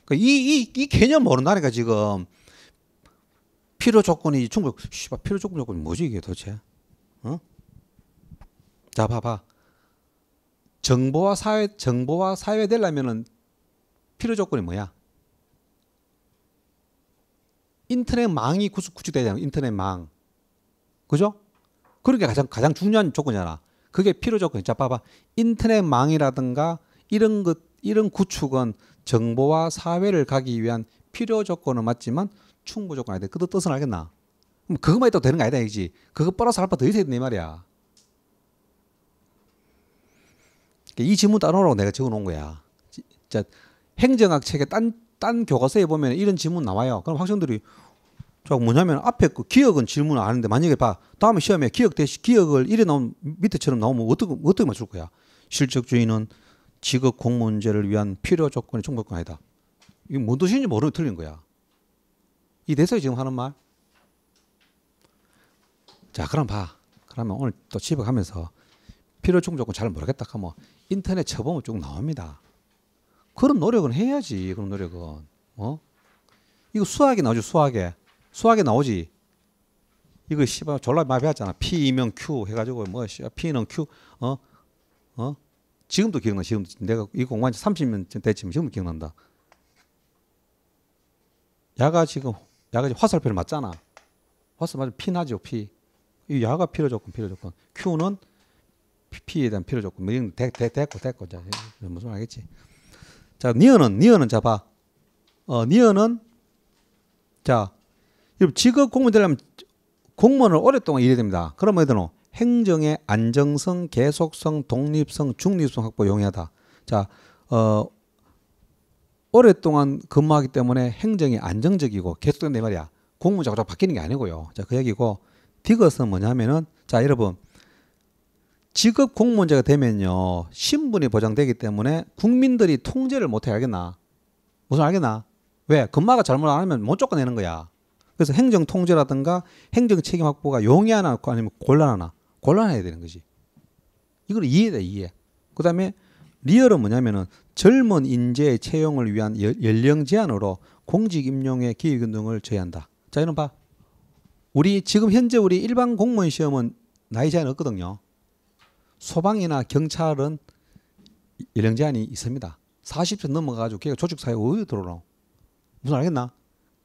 그러니까 이, 이, 이 개념 모른다니까 지금 필요 조건이 충분 씨발 필요 조건 조건이 뭐지 이게 도대체 어? 자 봐봐 정보와 사회 정보와 사회 되려면은 필요 조건이 뭐야 인터넷망이 구축돼야 되는 인터넷망 그죠 그런 그러니까 게 가장 가장 중요한 조건이잖아. 그게 필요 조건이 자 봐봐 인터넷망이라든가 이런 것 이런 구축은 정보와 사회를 가기 위한 필요 조건은 맞지만 충분 조건 아니다. 그 뜻은 알겠나? 그럼 뭐 그것만 있다고 되는 거 아니다 이지. 그거 플러스 알파 더 있어야 된다 이 말이야. 그러니까 이 질문 따놓으라고 내가 적어놓은 거야. 자 행정학 책에 딴 딴 교과서에 보면 이런 질문 나와요. 그럼 학생들이 자, 뭐냐면 앞에 그 기억은 질문을 안 하는데 만약에 봐. 다음에 시험에 기억 대시 기억을 이래 나온 밑에처럼 나오면 어떻게 어떻게 맞출 거야? 실적주의는 직업 공문제를 위한 필요 조건이 충족권 아니다. 이게 뭔 뜻인지 모르고 틀린 거야. 이 대사에 지금 하는 말. 자, 그럼 봐. 그러면 오늘 또 집에 가면서 필요 충족권 잘 모르겠다 하면 뭐 인터넷 쳐보면 쭉 나옵니다. 그런 노력은 해야지. 그런 노력은. 어? 이거 수학이 나오죠, 수학에. 수학에 나오지. 이거 씨발 졸라 마비하잖아. P 이면 Q 해가지고 뭐 P는 Q 어 어. 지금도 기억나. 지금 내가 이 공부한 지 30년 됐지만 지금도 기억난다. 야가 지금 야가 지금 화살표를 맞잖아. 화살 맞으면 P 나죠. P. 이 야가 필요 조건 필요 조건. Q는 P에 대한 필요 조건. 뭐 이런 대, 대, 됐고 됐고 자 무슨 알겠지. 자 니어는 니어는 잡아. 어 니어는 자 여러분 직업 공무원 되려면 공무원을 오랫동안 일해야 됩니다. 그러면 되노? 행정의 안정성, 계속성, 독립성, 중립성 확보 용이하다. 자, 어, 오랫동안 근무하기 때문에 행정이 안정적이고 계속된 내 말이야. 공무자가 바뀌는 게 아니고요. 자, 그 얘기고 디귿은 뭐냐면은 자, 여러분 직업 공무원제가 되면요 신분이 보장되기 때문에 국민들이 통제를 못해 알겠나? 무슨 알겠나? 왜? 근마가 잘못 안 하면 못 쫓겨내는 거야. 그래서 행정 통제라든가 행정 책임 확보가 용이하나 아니면 곤란하나 곤란해야 되는 거지. 이걸 이해돼 이해. 그다음에 리얼은 뭐냐면은 젊은 인재 채용을 위한 연령 제한으로 공직 임용의 기획 등을 제한한다. 자, 이놈 봐. 우리 지금 현재 우리 일반 공무원 시험은 나이 제한 없거든요. 소방이나 경찰은 연령 제한이 있습니다. 40세 넘어가가지고 걔가 조직 사회에 어디 들어오노? 무슨 알겠나?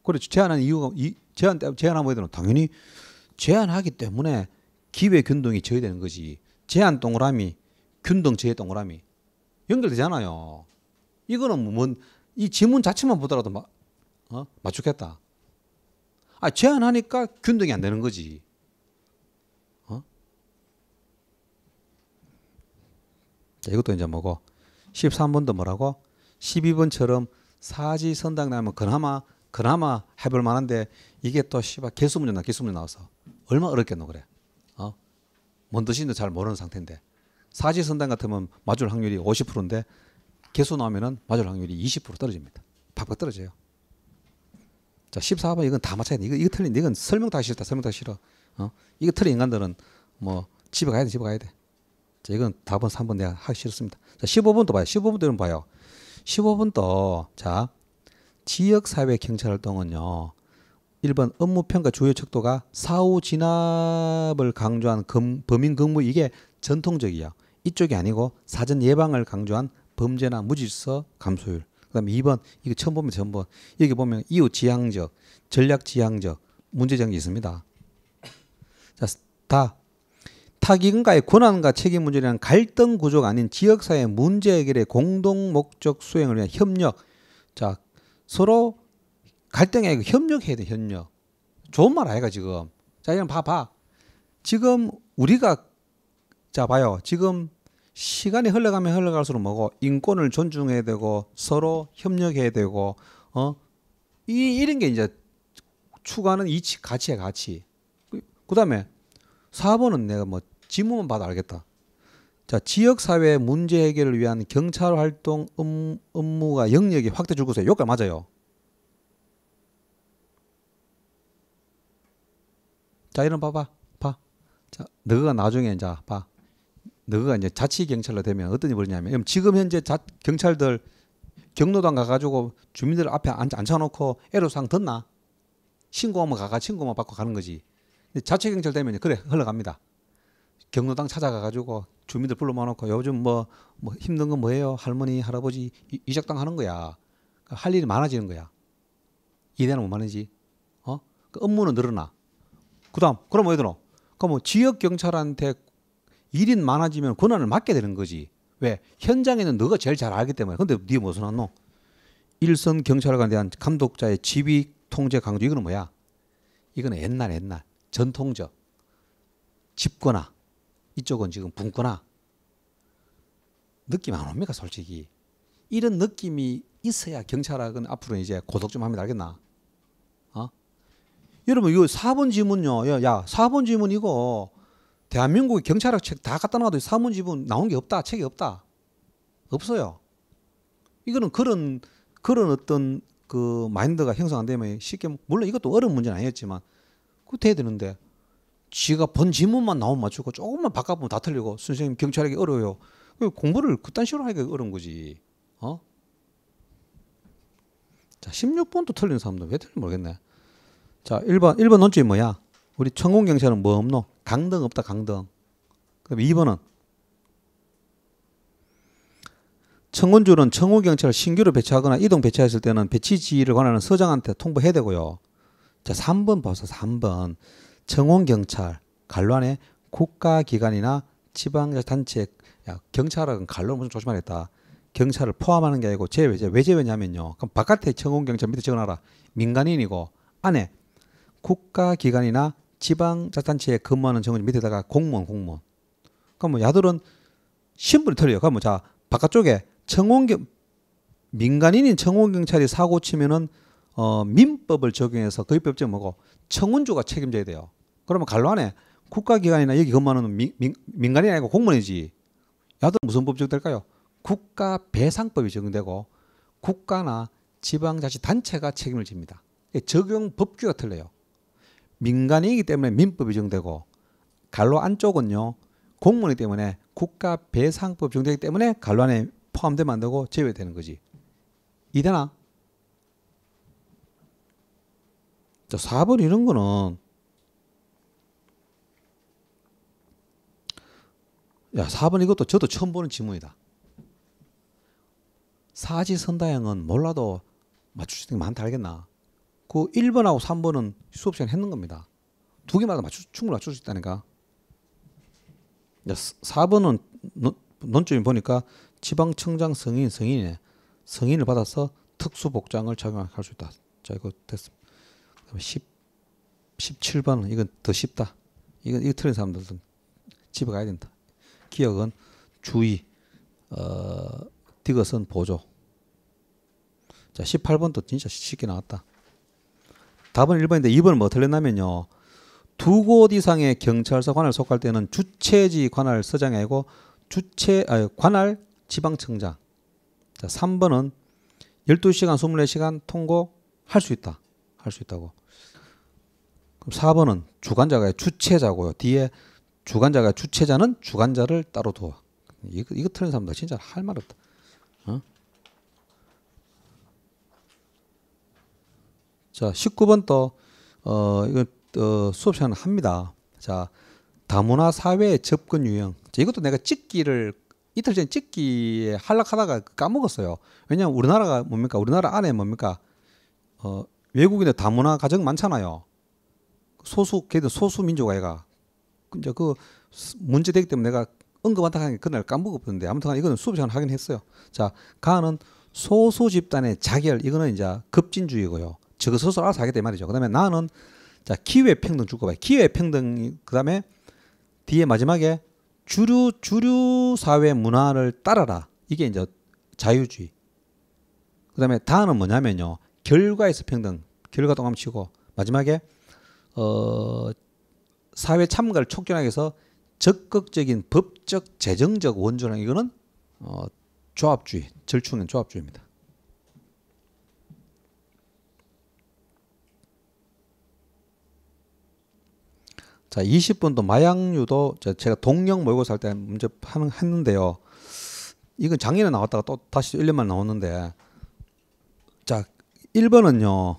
그래 제안한 이유가 이, 제한 제한 한번 해도 당연히 제한하기 때문에 기회 균등이 저해되는 거지. 제한 동그라미, 균등 제해 동그라미 연결되잖아요. 이거는 뭐, 뭔이 지문 자체만 보더라도 막 어? 맞추겠다. 아 제한하니까 균등이 안 되는 거지. 어? 자, 이것도 이제 뭐고 13번도 뭐라고 12번처럼 사지 선당 나면 그나마 그나마 해볼 만한데 이게 또 씨발 개수 문제 나 개수 문제 나와서 얼마 어렵겠노 그래. 어? 뭔 뜻인지 잘 모르는 상태인데 사지선단 같으면 맞을 확률이 50%인데 개수 나오면은 맞을 확률이 20% 떨어집니다. 팍팍 떨어져요. 자, 14번 이건 다 맞춰야 돼. 이거 이거 틀린데 이건 설명 다 싫다. 설명 다 싫어. 어? 이거 틀린 인간들은 뭐 집에 가야 돼. 집에 가야 돼. 자, 이건 답은 3번 내가 하기 싫었습니다. 자, 15번도 봐요. 15번도 봐요. 15번도 자, 지역사회 경찰활동은요. 1번 업무평가 주요 척도가 사후 진압을 강조한 검, 범인 근무 이게 전통적이야. 이쪽이 아니고 사전 예방을 강조한 범죄나 무질서 감소율. 그다음 2번 이거 처음 보면 처번 여기 보면 이후 지향적, 전략 지향적 문제점이 있습니다. 자, 다 타기근과의 권한과 책임 문제라는 갈등 구조가 아닌 지역사회 문제 해결의 공동 목적 수행을 위한 협력. 자, 서로 갈등이 아니고 협력해야 돼 협력 좋은 말 아이가 지금 자 이런 봐봐 지금 우리가 자 봐요 지금 시간이 흘러가면 흘러갈수록 뭐고 인권을 존중해야 되고 서로 협력해야 되고 어이 이런 게 이제 추구하는 이치 가치의 가치 그 다음에 4번은 내가 뭐 지문만 봐도 알겠다 자, 지역사회 문제 해결을 위한 경찰 활동 음, 업무가 영역이 확대 줄고서 요까 맞아요. 자, 이런 봐봐. 봐. 자, 너가 나중에 이제 봐. 너가 이제 자치 경찰로 되면 어떤 일이 벌냐면 리 그럼 지금 현재 자, 경찰들 경로당 가가지고 주민들 앞에 앉혀 앉 놓고 애로사항 듣나? 신고하면 가가 신고만 받고 가는 거지. 자치 경찰 되면 그래 흘러갑니다. 경로당 찾아가가지고 주민들 불러 모아놓고 요즘 뭐, 뭐 힘든 건 뭐예요? 할머니, 할아버지 이적당 하는 거야. 그러니까 할 일이 많아지는 거야. 이대는 못 많은지. 어? 그 업무는 늘어나. 그 다음, 그럼 어디 들어? 그럼 뭐 지역 경찰한테 일이 많아지면 권한을 맡게 되는 거지. 왜? 현장에는 너가 제일 잘 알기 때문에. 근데 니네 무슨 안 노? 일선 경찰관에 대한 감독자의 지휘 통제 강조 이거는 뭐야? 이거는 옛날 옛날 전통적 집권화 이쪽은 지금 붕거나 느낌 안 옵니까 솔직히 이런 느낌이 있어야 경찰학은 앞으로 이제 고독 좀 합니다 알겠나 어? 여러분 이거 4번 지문요 야, 야 4번 지문 이거 대한민국 경찰학 책 다 갖다 놔도 4번 지문 나온 게 없다 책이 없다 없어요 이거는 그런 그런 어떤 그 마인드가 형성 안 되면 쉽게 물론 이것도 어려운 문제는 아니었지만 그돼 야 되는데 지가 번 지문만 나오면 맞추고 조금만 바꿔보면 다 틀리고 선생님 경찰에게 어려워요. 그 공부를 그딴 식으로 하기가 어려운 거지. 어? 자, 16번도 틀린 사람도왜 틀린지 모르겠네. 자, 1번, 1번 논점이 뭐야? 우리 천공경찰은 뭐 없노? 강등 없다, 강등. 그럼 2번은? 청원주는 청원경찰을 신규로 배치하거나 이동 배치했을 때는 배치 지휘를 관하는 서장한테 통보해야 되고요. 자, 3번 봐서 3번. 청원경찰, 갈관안에 국가기관이나 지방단체, 자치 야, 경찰은 관론 무슨 조심하겠다. 경찰을 포함하는 게 아니고 제외제. 외 제외냐면요. 그럼 바깥에 청원경찰 밑에 적어놔라. 민간인이고 안에 국가기관이나 지방자치단체에 근무하는 정원 밑에다가 공무원, 공무원. 그럼 뭐 야들은 신분이 틀려요. 그럼 뭐 자, 바깥쪽에 청원경, 민간인인 청원경찰이 사고 치면은 어, 민법을 적용해서 그 입법제 뭐고 청원조가 책임져야 돼요. 그러면 갈로안에 국가기관이나 여기 근무하는 민, 민 간이 아니고 공무원이지. 야도 무슨 법 적용될까요? 국가 배상법이 적용되고 국가나 지방자치단체가 책임을 집니다. 적용 법규가 틀려요. 민간이기 때문에 민법이 적용되고 갈로 안쪽은요 공무원이기 때문에 국가 배상법 적용되기 때문에 갈로 안에 포함되면 안 되고 제외되는 거지. 이대나? 자, 4번 이런 거는 야, 4번 이것도 저도 처음 보는 질문이다 사지 선다형은 몰라도 맞출 수 있는 게 많다 알겠나? 그 1번하고 3번은 수업 시간에 했는 겁니다. 두 개마다 맞추, 충분히 맞출 수 있다니까. 4번은 논점이 보니까 지방청장 성인, 성인이 성인을 받아서 특수복장을 착용할 수 있다. 자, 이거 됐습니다. 10, 17번 은 이건 더 쉽다. 이건 이거 틀린 사람들은 집에 가야 된다. 기억은 주의, 어, 디귿은 보조. 자, 18번도 진짜 쉽게 나왔다. 답은 1번인데 2번은 뭐 틀렸냐면요. 두 곳 이상의 경찰서 관할 속할 때는 주체지 관할 서장이 고 주체, 아 관할 지방청장. 자, 3번은 12시간, 24시간 통고할 수 있다. 할수 있다고. 그럼 4번은 주관자가 주체자고요. 뒤에 주관자가 주체자는 주관자를 따로 둬. 이거, 이거 틀린 사람들 진짜 할 말 없다. 어? 자, 19번 또, 어, 이건, 어, 수업 시간 합니다. 자, 다문화 사회의 접근 유형. 자, 이것도 내가 찍기를, 이틀 전에 찍기에 할락하다가 까먹었어요. 왜냐면 우리나라가 뭡니까? 우리나라 안에 뭡니까? 어, 외국인의 다문화 가정 많잖아요. 소수 걔들 소수 민족 아이가 이제 그 문제되기 때문에 내가 언급한다 하는 그날 까먹었는데 아무튼 이거는 수업 시간 하긴 했어요. 자, 가는 소수 집단의 자결 이거는 이제 급진주의고요. 저거 스스로 알아서 하겠다 말이죠. 그다음에 나는 자 기회 평등 줄거예요 기회 평등 그다음에 뒤에 마지막에 주류 주류 사회 문화를 따라라. 이게 이제 자유주의. 그다음에 다는 뭐냐면요. 결과에서 평등, 결과 동감치고 마지막에 어, 사회 참가를 촉진하기 위해서 적극적인 법적 재정적 원조랑 이거는 어, 조합주의, 절충형 조합주의입니다. 자, 20분도 마약류도 제가 동력 몰고 살때 문제 하는 했는데요. 이건 작년에 나왔다가 또 다시 1년만 나왔는데 자, 1번은요.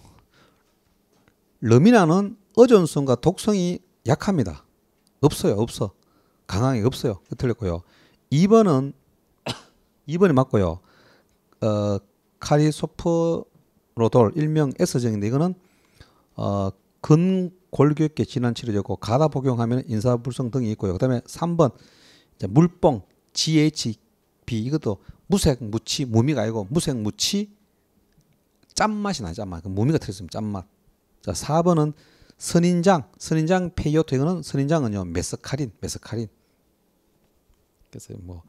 르미나는 어존성과 독성이 약합니다. 없어요. 없어. 강황이 없어요. 틀렸고요. 2번은 2번이 맞고요. 어, 카리소프로돌 일명 에 S정인데 이거는 어, 근골격계 진한 치료제고 가다 복용하면 인사불성 등이 있고요. 그다음에 3번 물뽕 GHB 이것도 무색 무치 무미가 아니고 무색 무치 짠맛이 나요. 짠맛. 그 무미가 틀렸으면 짠맛. 자, 4번은 선인장, 선인장 페이오토 이거는 선인장은요. 메스카린, 메스카린. 그래서 뭐그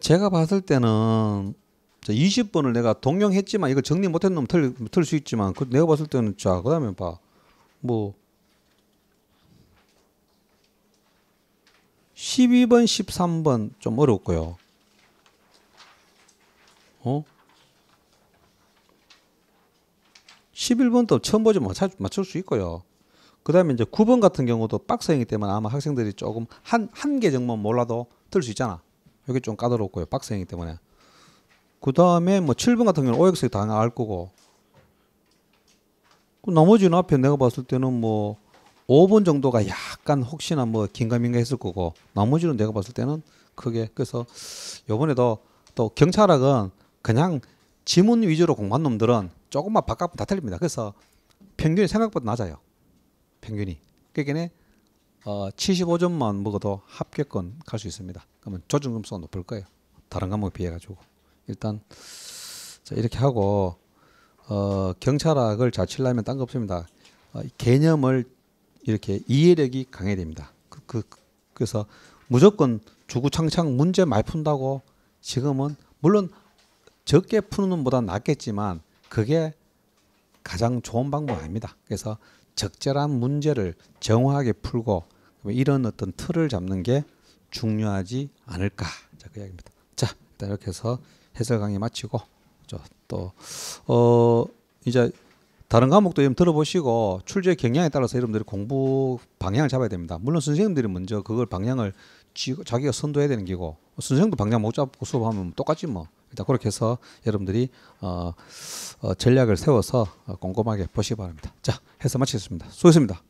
제가 봤을 때는 20번을 내가 동영했지만 이걸 정리 못한 했놈틀수 있지만 그 내가 봤을 때는 자 그다음에 봐뭐 12번 13번 좀 어렵고요. 어? 11번도 처음 보지 못 맞출 수 있고요. 그다음에 이제 9번 같은 경우도 빡세기 때문에 아마 학생들이 조금 한 한 개 정도만 몰라도 들 수 있잖아. 여기 좀 까다롭고요. 빡세기 때문에. 그다음에 뭐 7번 같은 경우는 OX 다알 거고. 그 나머지는 앞에 내가 봤을 때는 뭐 5번 정도가 약간 혹시나 뭐 긴가민가 했을 거고 나머지는 내가 봤을 때는 크게 그래서 요번에도 또 경찰학은 그냥 지문 위주로 공부한 놈들은 조금만 바깥면 다 틀립니다. 그래서 평균이 생각보다 낮아요. 평균이. 그러니까 어, 75점만 먹어도 합격권 갈 수 있습니다. 그러면 조준금수가 높을 거예요. 다른 과목에 비해 가지고 일단 자, 이렇게 하고 어, 경찰학을 잘 치려면 딴 거 없습니다. 어, 개념을 이렇게 이해력이 강해야 됩니다. 그, 그, 래서 무조건 주구창창 문제 말 푼다고 지금은 물론 적게 푸는 것 보다 낫겠지만 그게 가장 좋은 방법 아닙니다. 그래서 적절한 문제를 정확하게 풀고 이런 어떤 틀을 잡는 게 중요하지 않을까. 자, 그 이야기입니다. 자, 일단 이렇게 해서 해설 강의 마치고 또 어, 이제 다른 과목도 좀 들어보시고 출제 경향에 따라서 여러분들이 공부 방향을 잡아야 됩니다. 물론 선생님들이 먼저 그걸 방향을 자기가 선도해야 되는 게고 어, 선생도 님 방향 못 잡고 수업하면 똑같지 뭐. 일단 그렇게 해서 여러분들이 어, 어, 전략을 세워서 어, 꼼꼼하게 보시기 바랍니다. 자, 해서 마치겠습니다. 수고했습니다.